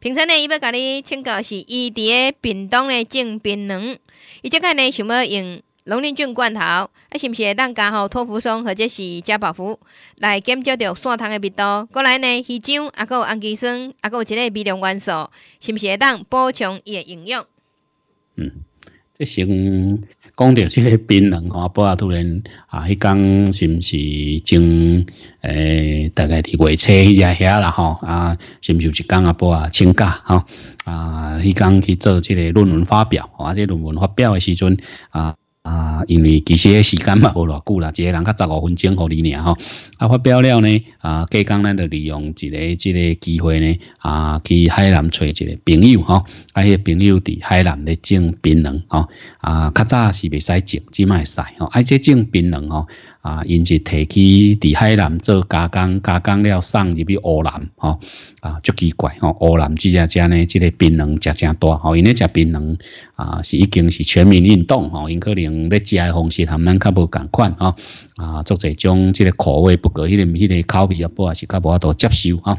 平常呢，伊要甲你请教是，伊伫咧屏东咧种槟榔，伊即个呢想要用龙鳞菌罐头，啊，是毋是会当加吼托福松或者是加宝福来减少着酸糖的密度？过来呢，鱼酱啊，有氨基酸啊，够有一个微量元素，是毋是会当补充伊的营养？嗯，这先。讲到即个病人吼，阿伯啊突然啊，迄天是毋是正诶大概伫月初迄只遐啦吼，啊是毋是有一讲阿伯请假吼，啊迄工去做即个论文发表，啊，者论文发表诶时阵啊。啊，因为其实时间嘛无偌久啦，一个人甲十五分钟互你尔吼。啊，发表了呢啊，过讲咱就利用一个即个机会呢啊，去海南找一个朋友吼，啊，迄、个朋友伫海南咧种槟榔吼，啊，较早是未使种，即卖使吼。而且种槟榔吼。啊，因是提起伫海南做加工，加工了送入去湖南，吼啊，足奇怪吼！湖南这家家呢，这个槟榔食真大，吼，因为食槟榔啊，是已经是全民运动，吼，因可能咧食的方式他咱较无同款，吼，啊，做一种这个口味，不过迄个、迄个口味也不也是较无法度接受，吼，啊，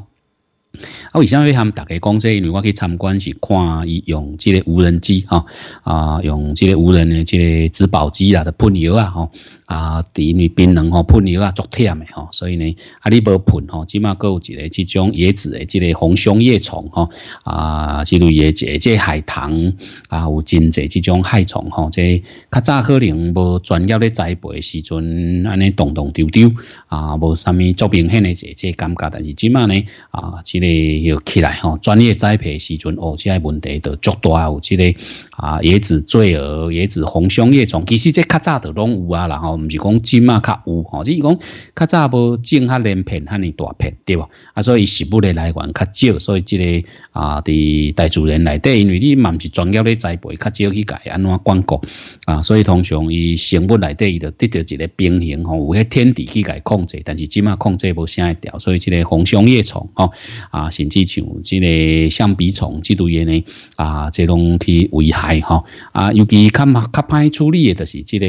为啥物他大家讲说，因为我去参观是看伊用这个无人机，哈啊，用这个无人的这植保机啊的喷油啊，吼。啊，因为槟榔吼喷油啊，足甜的吼，所以呢，啊，你无喷吼，起码够有一个这种椰子的，即个红胸叶虫吼，啊，即类椰子，即海棠啊，有真侪这种害虫吼，即较早可能无专业咧栽培时阵，安尼动动丢丢，啊，无啥物作明显嘅即即感觉，但是即卖呢，啊，之个要起来吼，专业栽培时阵，即个问题就足多，有之个啊，椰子坠蛾、椰子红胸叶虫，其实即较早都拢有啊，然后。唔是讲芝麻较有吼，就是讲较早无种哈连片哈尼大片对无？啊，所以食物的来源较少，所以这个啊伫大自然内底，因为你嘛唔是专业咧栽培，较少去改安怎管控啊，所以通常伊生物内底伊就得到一个平衡，有迄天地去改控制，但是芝麻控制无啥会条，所以这个红胸叶虫吼啊，甚至像这个象鼻虫，几类嘢呢？啊，这种去危害哦、啊，尤其看较看处理嘅就是这个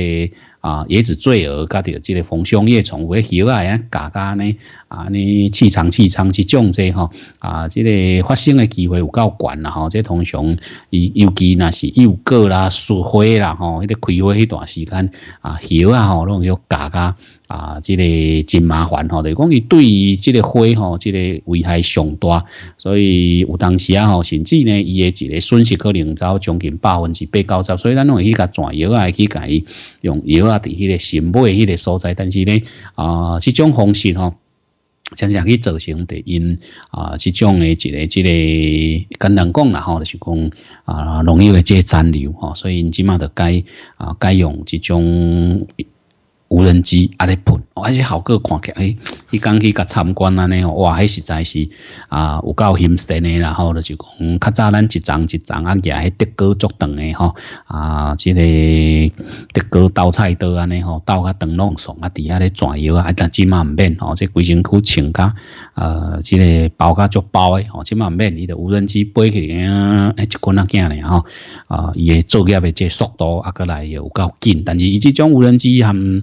啊椰子。罪恶，加着即个红双叶虫，喂，摇啊呀，嘎嘎呢，啊呢，起仓起仓起种者吼，啊，即个发生的机会有够悬啦吼，即通常，尤尤其那是幼果啦、树花啦吼，迄个开花迄段时间啊，摇啊吼，拢要嘎嘎。啊，这个真麻烦哈！就讲伊对于这个花吼，这个危害上大，所以有当时啊，甚至呢，伊的这个损失可能走将近百分之八九十。所以咱会去甲转药啊，去伊用药啊，伫迄个新买迄个所在。但是呢，啊，这种方式哈，常常去造成的因啊，这种的这个这个，简单讲了哈，就是讲啊，药易会介残留哈，所以起码得该啊，该用这种。无人机啊咧喷，还是好个看起。哎，伊刚去甲参观啊呢，哇，迄实在是啊有够新鲜诶，然后呢是讲较早咱一丛一丛啊，叶迄德哥足长诶吼，啊，即个德哥刀菜刀安尼吼，刀甲长拢爽啊，底下咧转油啊，还但即码唔免吼，即规身躯穿甲，呃，即个包甲足包诶，吼，即码唔免伊着无人机飞啊，哎，一过那间咧吼，啊，伊诶作业的这速度啊过来也有够紧，但是伊即种无人机含。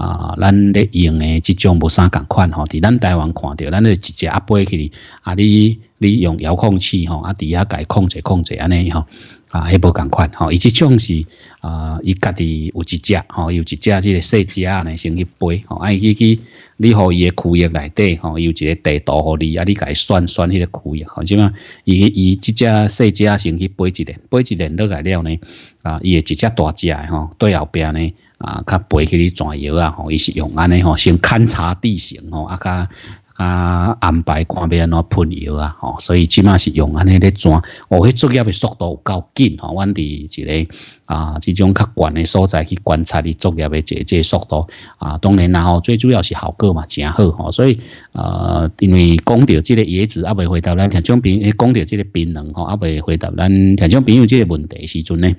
啊，咱咧用诶，即种无啥共款吼，伫咱台湾看到，咱咧一只阿飞去，啊，你你用遥控器吼，啊，伫遐改控制控制安尼吼。啊，迄无同款吼，伊即种是啊，伊家己有一只吼，有一只即个小只呢，先去背吼，啊，去去，你互伊个区域内底吼，有一个地图互你啊，你家己选选迄个区域，好，即嘛？伊伊一只小只先去背一点，背一点落来了呢，啊，伊会一只大只吼，对后边呢，啊，较背起你转窑啊，吼，伊是用安尼吼，先勘察地形吼，啊，甲。啊，安排看要安怎喷油啊，吼，所以即码是用安尼咧转，我迄作业的速度有够紧吼，阮伫一个啊即种较悬的所在去观察你作业的做这速度啊，当然然后最主要是效果嘛，真好吼，所以呃，因为讲到即个椰子啊未回答咱听众朋友，讲到即个槟榔吼啊未回答咱听众朋友即个问题时阵呢，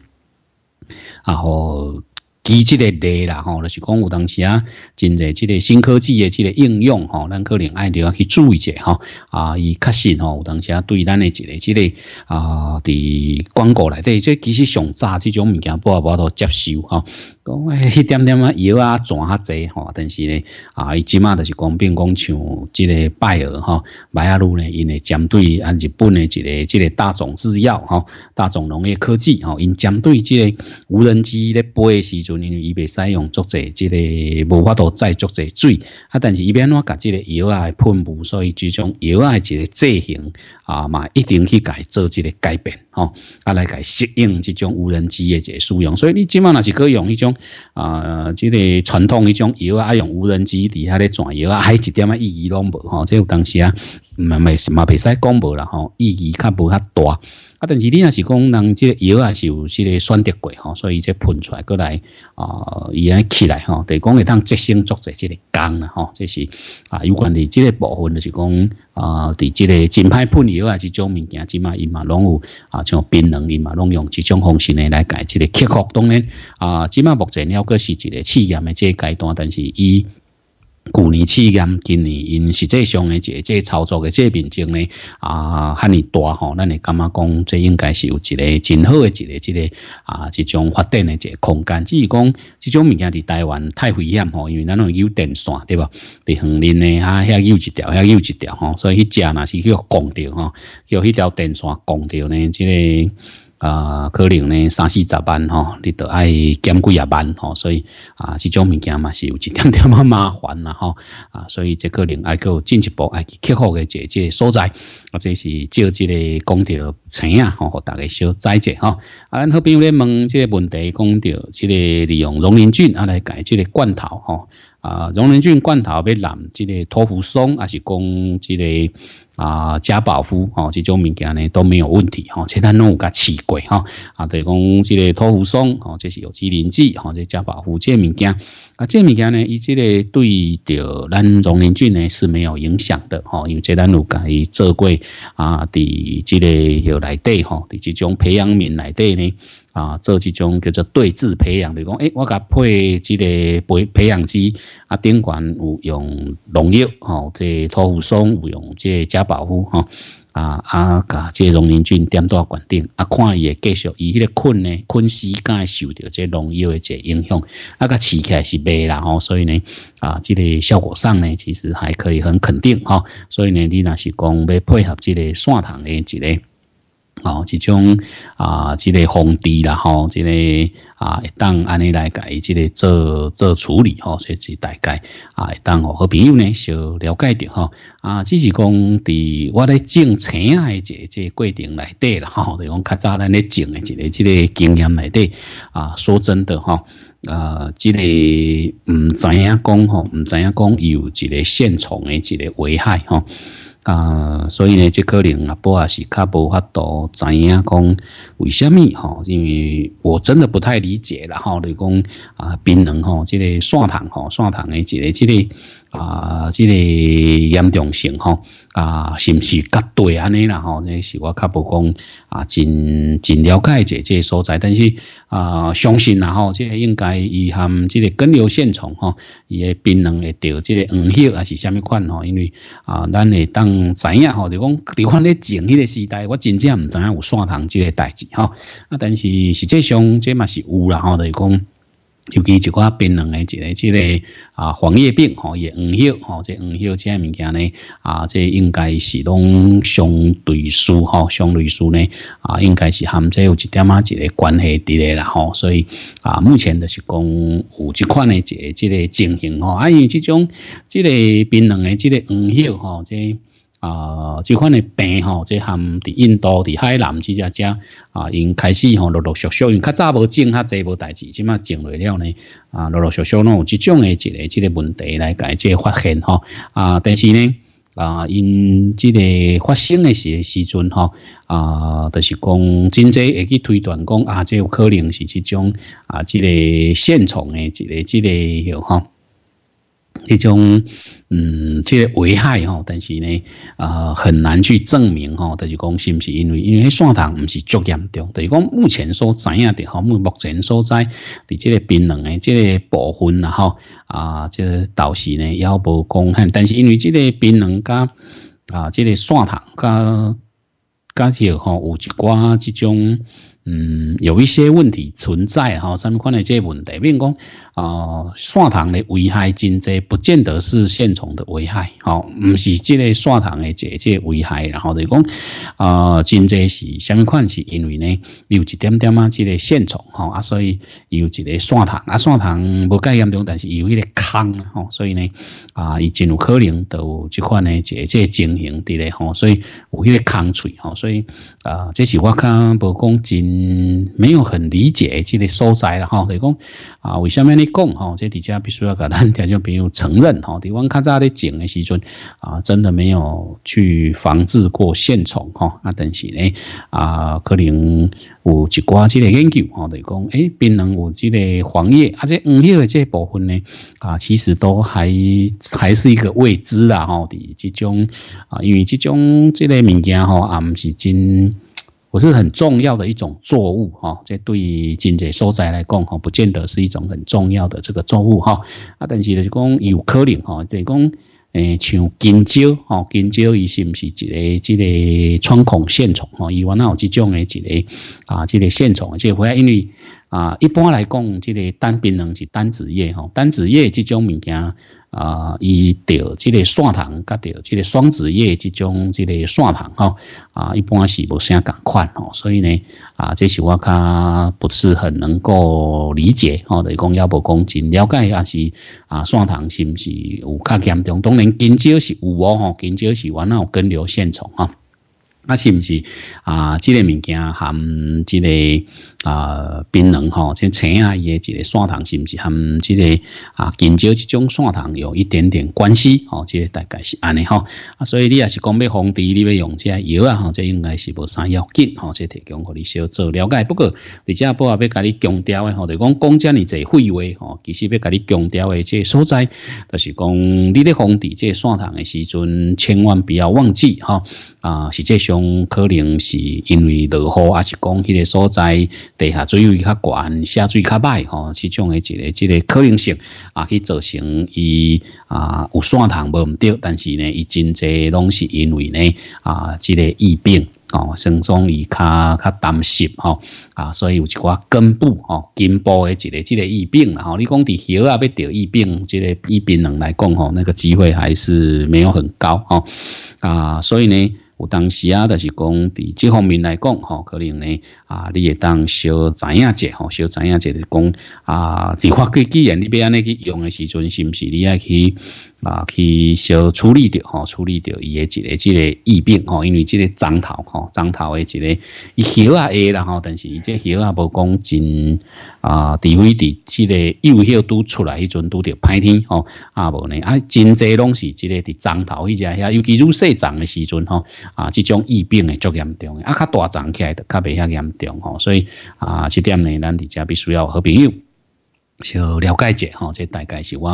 啊，吼。即个例啦，吼，就是讲有当时啊，真侪即个新科技诶，即个应用吼，咱可能爱着要去注意者吼。啊，伊确实吼，有当时啊，对咱诶即个即个啊，伫广告内底，即其实上早即种物件，不无都接受吼。讲诶，一点点啊，油啊，船较侪吼，但是咧啊，伊即马就是讲，变讲像即个拜尔吼，迈阿路咧，因为针对啊日本诶即个即个大众制药吼，大众农业科技吼，因针对即个无人机咧飞诶时因为伊袂使用足这，即个无法度再足这水啊！但是伊免我甲即个油啊喷雾，所以即种油啊即个剂型啊嘛，一定去改做即个改变吼，啊来改适应即种无人机的个使用。所以你即马若是可用迄种啊，即个传统迄种油啊，用无人机底下咧转油啊，还一点啊意义拢无吼，即有当时啊，嘛袂什嘛，别使讲无啦吼，意义较无较大。啊！但是你也是讲，人即药也是有即个选择过吼，所以即喷出来过来啊，伊安起来吼，地讲会当即生做在即个干了吼，这是啊，有关的即个部分就是讲啊，对即个品牌喷药啊，是种物件，起码伊嘛拢有啊，像冰能伊嘛，拢用即种方式呢来解即个克服。当然啊，起码目前你犹个是一个试验的即个阶段，但是伊。旧年、去年、今年，因实际上的这这操作的这面种呢，啊，哈尼大吼，咱会感觉讲？这应该是有一个真好的一个一个啊，这种发展的这空间。只是讲这种物件，伫台湾太危险吼，因为咱种有电线，对吧？伫横林呢，啊，遐有一条，遐有一条吼，所以去炸那是要攻掉吼，叫迄条电线攻掉呢，这个。啊，可能呢，三四十万哦，你都爱减几啊万哦，所以啊，这种物件嘛是有一点点嘛麻烦啦吼。啊，所以这可能爱够进一步爱去克服的这即个所在，或者是照即个讲到钱啊，吼，大家小载一吼，啊，咱好朋友咧问即个问题，讲到即个利用溶磷菌啊来改即个罐头吼。啊，溶磷菌罐头要染即个托福松，还是讲即个。啊，加保夫哦，这种物件呢都没有问题哈。且咱有甲饲过哈啊，对讲即个托腐松哦，这是有机磷剂哈，这加保夫这物件啊，这物件呢，伊即个对着咱农民菌呢是没有影响的哈，因为即咱有甲做过啊，伫即个有来对哈，伫即种培养皿来底呢啊，做即种叫做对质培养，等于讲哎，我甲配即个培培养基啊，顶管有用农药哦，这托腐松有用这加。保护哈啊啊！介农民菌点到管定啊，看伊会继续伊迄个菌呢，菌时间受到这农药的这影响，啊个起起来是袂啦吼，所以呢啊，即个效果上呢，其实还可以很肯定哈，所以呢，你那是讲要配合即个蒜糖的即个。哦，这种啊，这个防治啦吼，这个啊，当安尼来改，这个做做处理吼，所以是大概啊，当我和朋友呢，就了解着吼、啊，只是讲，伫我咧种青啊，一这个过程来底啦吼，就讲较早咱咧种的这个这个经验来底啊，说真的吼，呃，这个唔知影讲吼，唔知影讲有一个现虫的一个危害吼。啊，所以呢，这可能啊，不也是卡不法度知影讲？为什么哈？因为我真的不太理解了哈。你讲啊，槟榔哈，这个설糖哈，설糖的这个，这个。啊，这个严重性吼啊，是不是绝对安尼啦吼？这是我较不讲啊，真真了解这这所在，但是啊，相信然吼，这应该伊含这个根瘤线虫吼，伊会槟榔会得这个黄锈还是啥物款吼？因为啊，咱会当知影吼，就讲伫往咧前迄个时代，我真正唔知影有线糖这个代志吼，啊，但是实际上这嘛是有啦吼，就是讲。尤其一款槟榔的一个、这个啊黄叶病吼，也黄叶吼，即黄叶这物件呢啊，这应该是拢相对数吼、相对数呢啊，应该是含这有一点啊、一个关系的咧啦吼，所以啊，目前就是讲有这款的这个、这个情形吼，啊，因为这种这个槟榔的这个黄叶吼，这。啊，这款的病吼，即含伫印度、伫海南这些遮啊，因开始吼，陆陆续续因较早无种较侪无代志，即马种来了呢，啊，陆陆续续有即种的一个即个问题来解，即发现吼啊，但是呢啊，因即个发生的时时阵吼啊，都是讲真济会去推断讲啊，即有可能是即种啊，即个现场的即个即个有哈。这种，嗯，即个危害吼，但是呢，呃，很难去证明吼。就是讲，是不是因为因为线虫不是足严重。就是讲，目前所知影的吼，目目前所在，伫即个槟榔的即个部分啦吼，啊，即个豆豉呢，也无贡献。但是因为即个槟榔加啊，即个线虫加加起吼，有一寡即种，嗯，有一些问题存在吼，三款的即些问题，如讲哦，蒜糖的危害真在不见得是线虫的危害，哦，唔是即个蒜糖的这这危害，然后就讲，呃，真在是米款，是因为呢，有一点点啊，即个线虫，哦、啊，所以有一个蒜糖啊，蒜糖无介严重，但是有迄个坑哦，所以呢，啊，伊真有可能有即款呢，解解情形的咧，哈，所以有迄个糠脆，哦，所以啊，这是我看不讲真没有很理解即个所在了，哈，就讲啊，为什么呢？讲吼，这底下必须要简咱听众朋友承认吼，伫阮较早咧种诶时阵啊，真的没有去防治过线虫吼，啊，但是呢啊，可能有一寡即个研究吼，就讲诶，病人有即个黄叶，啊，且黄叶诶即部分呢啊，其实都还还是一个未知啦吼，伫即种啊，因为即种即个物件吼，啊，毋是真。我是很重要的一种作物哈，这对经济收灾来讲哈，不见得是一种很重要的这个作物哈。啊，但是是讲有可能哈，就是讲诶，像金蕉哈，金蕉伊是不是一个这个穿孔线虫哈，伊有那有这种的一个啊，这个线虫，即来因为啊，一般来讲，这个单槟榔是单子叶哈，单子叶这种物件。啊，伊钓即个蒜塘，甲钓即个双子叶即种即个蒜塘吼，啊，一般是无啥共款吼，所以呢，啊，这是我较不是很能够理解吼，来讲要不讲仅了解也是啊，蒜塘是毋是有较严重，当然今朝是有哦吼，今朝是完后耕牛现种啊。啊，是唔是啊？这个物件含这个啊槟榔吼，即请啊，伊个之个砂糖，是唔是含这个啊？近蕉即种砂糖有一点点关系，哦，即个大概是安尼吼。啊，所以你也是讲要防啲，你要用个药啊，吼，即应该是无啥要紧，嗬，即提供互你小做了解。不过而且不话要甲你强调嘅，吼，就讲讲遮尔侪废话，吼、其实要甲你强调诶，即所在，就是讲你咧防啲即砂糖诶时阵，千万不要忘记，吼。啊，是即。可能是因为落雨，还是讲迄个所在地下水位较悬，下水较歹吼，是种的一个一个可能性啊，去造成伊啊有线通无唔对，但是呢，伊真侪拢是因为呢啊，这个疫病哦，生上伊较较担心吼啊，所以有一寡根部吼根部的一个即个疫病啦吼，你讲伫树啊要得疫病，即个疫病人来讲吼，那个机会还是没有很高哦啊，所以呢。有当时啊，就是讲，伫这方面来讲，吼，可能呢，啊，你会当小知影者，吼，小知影者是讲，啊，伫电话既然你那安尼去用的时阵，是毋是，你爱去啊，去小处理掉吼，处理掉伊个一个即个疫病吼，因为即个长头吼，长头诶一个伊毫啊，会啦吼，但是伊即毫啊无讲真啊，除位伫即个幼毫拄出来迄阵拄着歹天吼啊无呢啊，真侪拢是即个伫长头迄只遐，尤其愈细长诶时阵吼啊，即种疫病会足严重，啊较大长起来的较袂遐严重吼，所以啊，即点呢，咱伫遮必须要好朋友。想了解一下，吼，这大概是我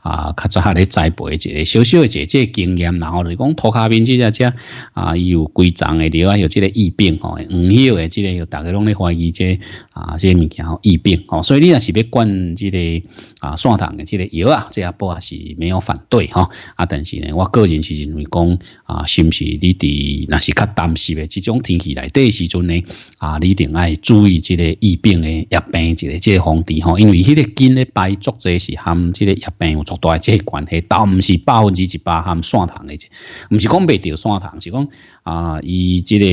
啊较早咧栽培一个小小个即个经验，然后咧讲拖咖面即只只啊，伊有规章的另啊，有即个疫病吼，黄晓的即个，有大家拢咧怀疑即啊即个物件吼，疫病吼，所以你也是要管即个啊，散糖的即个药啊，即阿波也是没有反对吼，啊，但是咧，我个人是认为讲啊，是不是你伫那是较担心的即种天气来，第时阵咧啊，你一定爱注意即个疫病的疫病一个即个防治吼，因为迄个。今咧拜作者是含即个入边有作多即关系，倒唔是百分之七八含설糖的，唔是讲未掉설糖，是讲啊，以即个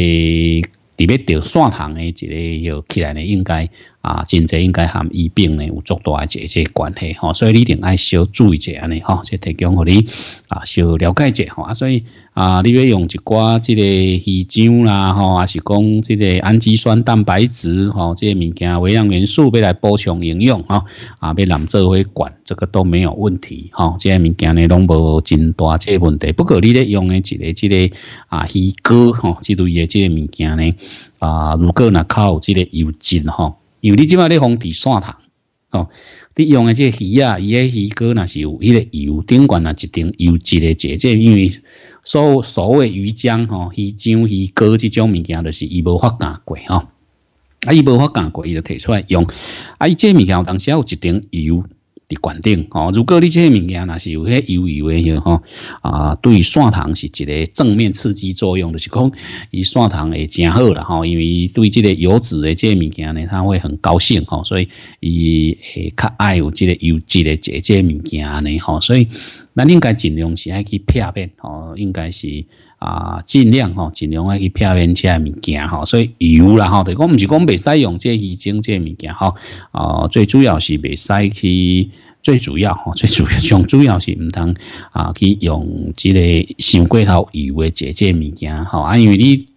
底部掉설糖的即个起来应该。啊，真侪应该含疫病呢，有足大啊，这些关系吼，所以你一定爱小注意一下尼吼，这提供互你啊，小了解一下，好啊，所以啊，你要用一寡即个鱼浆啦，吼，还是讲即个氨基酸、蛋白质，吼，这些物件、微量元素，要来补充营养啊，啊，要染做维管，这个都没有问题，吼，这些物件呢拢无真大这问题。不过你咧用的一个即个啊，鱼膏吼，即类诶即个物件呢啊，如果呢靠即个油浸吼，有你即卖咧放底蒜糖，哦，你用的这鱼啊，伊个鱼骨那是有迄个油，顶管啊一定有即个节节，因为所所谓鱼浆、吼鱼浆、鱼骨这种物件，就是伊无法干过，吼，啊伊无法干过，伊就提出来用，啊伊这物件有当时也有一定油。伫罐顶哦，如果你这些物件那是有迄油油的吼，啊，对砂糖是一个正面刺激作用的，是讲伊砂糖会真好了吼，因为对这个油脂的这些物件呢，他会很高兴吼，所以伊会较爱有这个油，这个这些物件呢吼，所以。那应该尽量是爱去避免哦，应该是啊尽量吼，尽量爱去撇边吃物件吼。所以油啦哈，讲们是讲未使用这鱼精这物件吼。哦，最主要是未使去，最主要吼，最主上主要是唔通啊，去用这个上骨头油的这这物件吼啊，因为你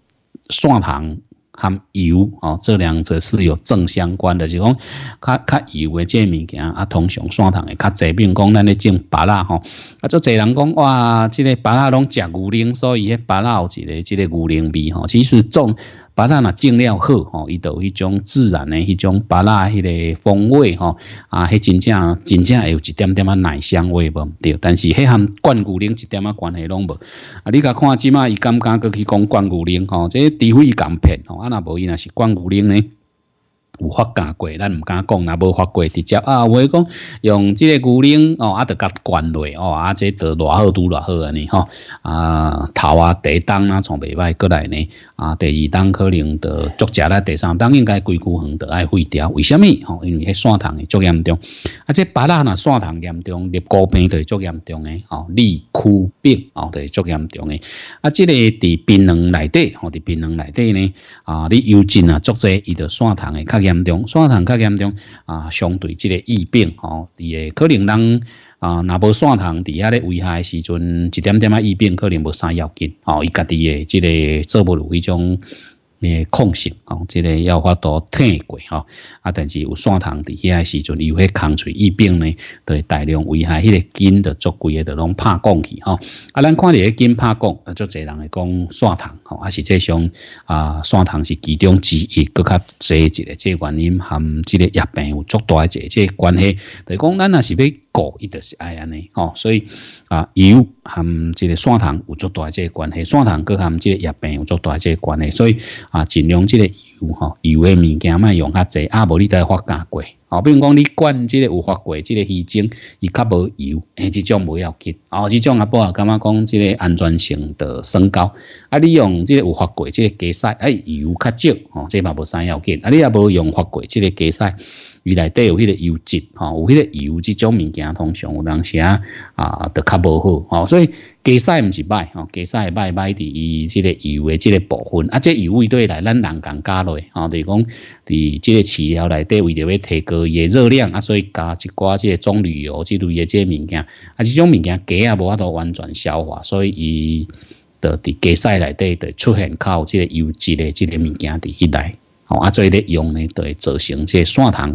蒜糖。含油哦，这两者是有正相关的，就讲较较油的这物件，啊，通常酸糖会较侪。如讲咱咧种白蜡吼，啊，就侪人讲哇，这个白蜡拢食牛奶，所以白蜡有一个这个牛奶味吼。其实种。巴那那尽量好吼，伊到一种自然的、迄种巴拉迄个风味吼，啊，迄真正真正有一点点仔奶香味无？对，但是迄项冠牛灵一点仔关系拢无。啊，你甲看即马伊敢刚过去讲冠牛灵吼，这非伊敢骗，吼，啊那无伊那是冠牛灵呢？有法干过，咱唔敢讲，那无法过直接啊！我讲用这个牛奶哦，啊，得甲灌落哦，啊，这得偌好都偌好安尼吼啊头啊，第一档啊从袂歹过来呢，啊，第二档可能得作食咧，第三档应该规骨远得爱废掉，为什么？吼？因为虫会糖严重，啊，这白蜡那线糖严重，立高病的足严重诶，吼，立枯病哦的足严重诶，啊，这个伫槟榔内底，吼，伫槟榔内底呢，啊，你又进啊，足假伊的线糖诶较严。严重，散糖较严重啊，相对即个疫病哦，底下可能当啊，若无散糖伫遐咧危害时阵，一点点啊疫病可能无啥要紧哦，伊家己诶即个做不如迄种。诶，控性哦，即个要发多天过吼，啊，但是有砂糖伫遐时阵，有迄抗水疫病呢，对大量危害。迄个菌就足贵，个，就拢怕讲去吼。啊，咱看咧，根怕啊，足侪人会讲砂糖吼，啊，是即种啊，砂糖是其中之一，佮较侪一只的个原因含即个疫病有足大一个节个关系。就讲咱若是要顾，伊点是爱安尼吼，所以。啊油含即个砂糖有足大即个关系，砂糖佮含即个月饼有足大即个关系，所以啊尽量即个油吼油诶物件卖用较济，啊无你得花较贵。哦，比如讲你灌这个有发过这个鱼精，伊较无油，诶，这种不要紧。哦，这种也不好，感觉讲这个安全性的升高。啊，你用这个有发过这个加塞，哎，油较少，哦，这嘛无啥要紧。啊，你也无用发过这个加塞，原内底有迄个油脂，哦，有迄个油，这种物件通常有当时啊，啊，都较无好。哦，所以。鸡屎唔是歹哦，鸡屎歹歹伫伊即个油诶即个部分，啊，即油位对来咱人工加累，吼，就是讲伫即个饲料内底为着要提高伊诶热量，啊，所以加一寡即个棕榈油之类诶即个物件，啊，即种物件鸡也无法度完全消化，所以伊到伫鸡屎内底对出现靠即个油脂诶即个物件伫迄起来，啊，做咧用咧就会造成即个血糖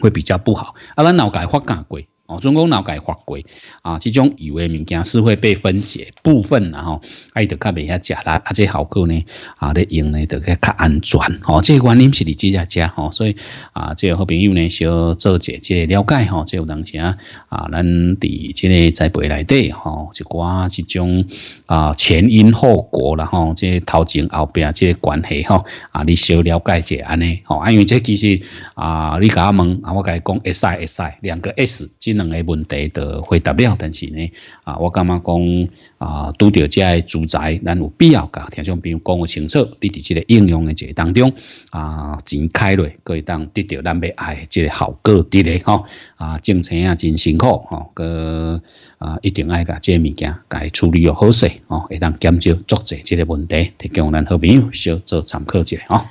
会比较不好，啊，咱脑梗发更过。哦，中共脑改法规啊，这种以为物件是会被分解部分然后爱得较袂晓食啦，啊，且效果呢，啊咧用呢，得较较安全。哦，这原因是你即下食吼，所以啊，这好朋友呢，小做者即个了解吼，这有当时啊，啊，咱伫即个栽培内底吼，一寡这种啊前因后果啦吼、即这头前后边这关系吼啊，你小了解者安尼吼，啊，因为这其实啊，你甲我问啊，我甲伊讲 S I S I 两个 S 两个问题就回答了，但是呢，啊，我感觉讲啊，拄到这住宅，咱有必要噶，听众朋友讲清楚，你伫这个应用的这个当中，啊，钱开落，可以当得到咱要爱这个效果的嘞吼，啊，种菜啊真辛苦吼，个啊一定爱噶这物件，该处理又好势哦，会当减少作者这个问题，提供咱好朋友小做参考下，吼。